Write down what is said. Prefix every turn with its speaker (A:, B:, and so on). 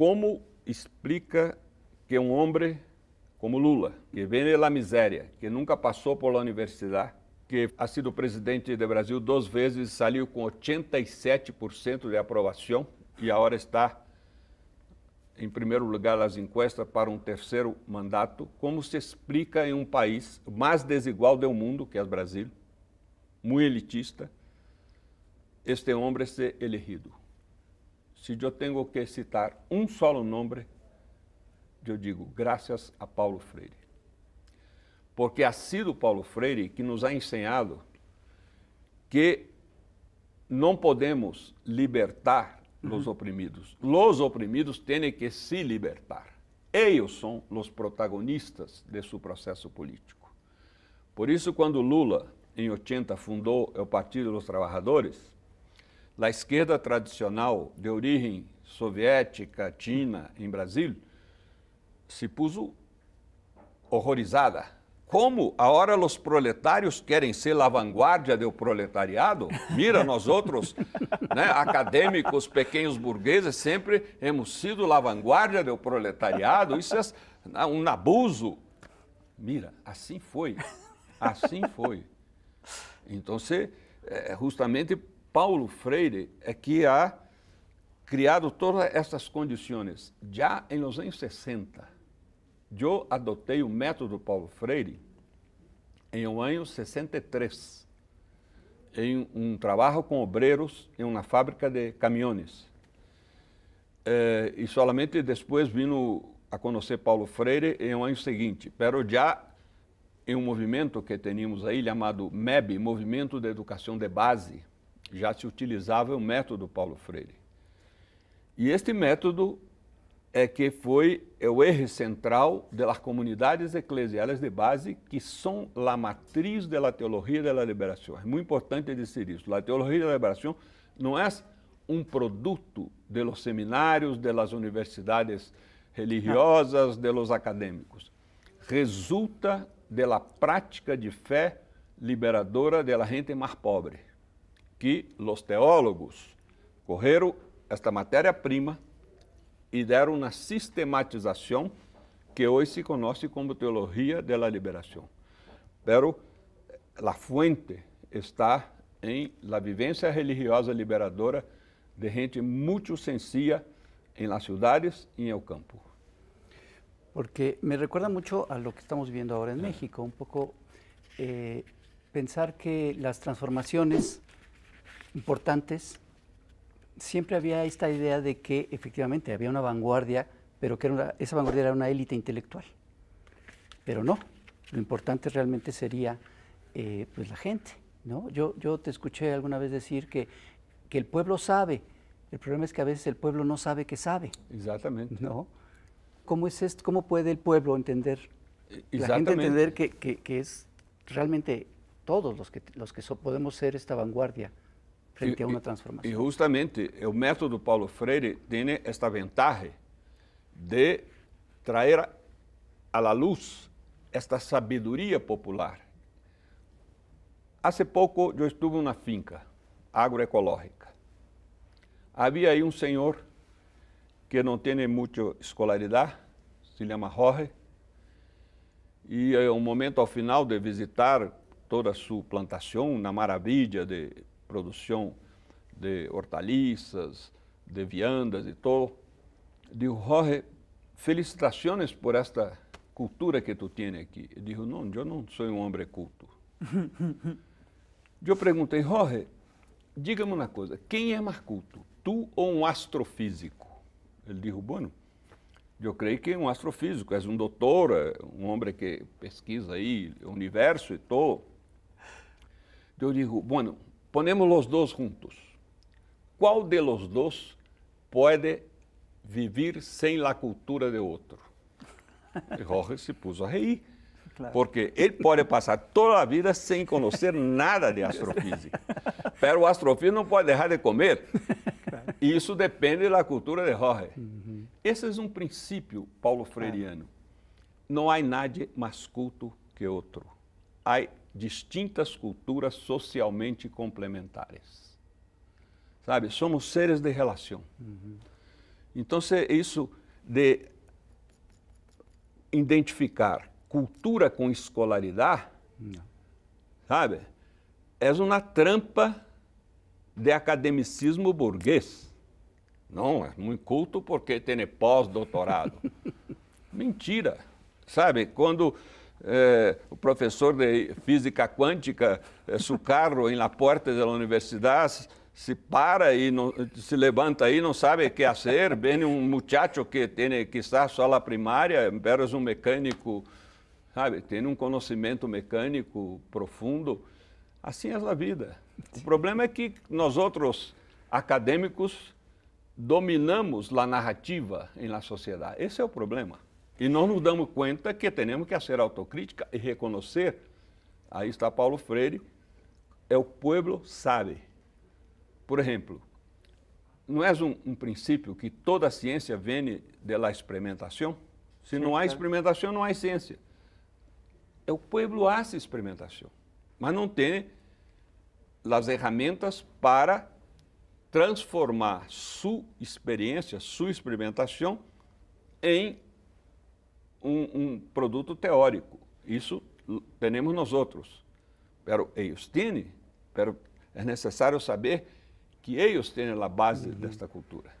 A: como explica que um homem como Lula, que vem da miséria, que nunca passou pela universidade, que ha sido presidente do Brasil duas vezes, saiu com 87% de aprovação e agora está em primeiro lugar nas encuestas para um terceiro mandato, como se explica em um país mais desigual do mundo, que é o Brasil, muito elitista, este homem ser elegido? se eu tenho que citar um solo nome, eu digo graças a Paulo Freire. Porque ha sido Paulo Freire que nos ha ensinado que não podemos libertar uhum. os oprimidos. Os oprimidos têm que se libertar. Eles são os protagonistas de processo político. Por isso, quando Lula, em 80, fundou o Partido dos Trabalhadores, da esquerda tradicional de origem soviética, china, em Brasil, se pôs horrorizada. Como a hora os proletários querem ser a vanguarda do proletariado? Mira, nós outros, né, acadêmicos, pequenos burgueses, sempre hemos sido a vanguarda do proletariado. Isso é um abuso. Mira, assim foi. Assim foi. Então, eh, justamente Paulo Freire é que há criado todas essas condições. Já em los anos 60, eu adotei o método Paulo Freire em um ano 63, em um trabalho com obreiros em uma fábrica de caminhões. Eh, e somente depois vim a conhecer Paulo Freire em um ano seguinte, pero já em um movimento que teníamos aí chamado MEB, Movimento de Educação de Base, já se utilizava o método Paulo Freire. E este método é que foi é o erro central das comunidades eclesiais de base, que são a matriz da teologia da liberação. É muito importante dizer isso. A teologia da liberação não é um produto de los seminários, de las universidades religiosas, de los acadêmicos. Resulta da prática de fé liberadora da gente mais pobre que os teólogos correram esta matéria-prima e deram na sistematização que hoje se conhece como teologia de liberação. Pero eh, a fuente está em la vivência religiosa liberadora de gente muito sencilla em las cidades e em el campo.
B: Porque me recuerda mucho a lo que estamos viendo ahora en México, un poco eh, pensar que las transformaciones importantes, siempre había esta idea de que efectivamente había una vanguardia, pero que esa vanguardia era una élite intelectual. Pero no, lo importante realmente sería eh, pues la gente. ¿no? Yo, te escuché alguna vez decir que, que el pueblo sabe, el problema es que a veces el pueblo no sabe que sabe. Exactamente. ¿no? ¿Cómo, es ¿Cómo puede el pueblo entender,
A: e, la gente entender
B: que, es realmente todos los que, los que podemos ser esta vanguardia? frente e, a uma transformação.
A: E justamente é o método Paulo Freire tem esta vantagem de trazer à luz esta sabedoria popular. Há pouco eu estive numa finca agroecológica. Havia aí um senhor que não tem muita escolaridade, se chama Jorge, e um momento ao final de visitar toda a sua plantação, na maravilha de produção de hortalizas, de viandas e todo. Digo, Jorge, felicitações por esta cultura que tu tem aqui. Ele disse, não, eu não sou um homem culto. eu perguntei, Jorge, diga-me uma coisa, quem é mais culto, tu ou um astrofísico? Ele disse, bueno, eu creio que é um astrofísico, é um doutor, é um homem que pesquisa aí o universo e tudo. Eu digo, bueno, Ponemos os dois juntos. Qual de los dois pode viver sem a cultura de outro? E Jorge se pôs a rir, claro. porque ele pode passar toda a vida sem conhecer nada de astrofísica. Mas o astrofísico não pode deixar de comer. E isso depende da cultura de Jorge. Uhum. Esse é um princípio paulo freireano. Claro. É. Não há nadie mais culto que outro. Há distintas culturas socialmente complementares. Sabe? Somos seres de relação. Uhum. Então, isso de identificar cultura com escolaridade, Não. sabe? É uma trampa de academicismo burguês. Não, é muito culto porque tem pós-doutorado. Mentira. Sabe, quando é, o professor de física quântica, é, Sucarro, em La Porta da Universidade, se para e não, se levanta aí, não sabe o que fazer. Vem um muchacho que, tem, que está só na primária, apenas é um mecânico, sabe, tem um conhecimento mecânico profundo. Assim é a vida. O problema é que nós outros acadêmicos dominamos a narrativa na sociedade. Esse é o problema. E nós nos damos conta que temos que ser autocrítica e reconhecer, aí está Paulo Freire, é o povo sabe. Por exemplo, não é um, um, princípio que toda a ciência vem de experimentação? Se não há experimentação, não há ciência. É o povo hace experimentação, mas não tem as ferramentas para transformar sua experiência, sua experimentação, em um, um produto teórico. Isso temos nós outros. Pero ellos pero é necessário saber que ellos é a base uhum. desta cultura.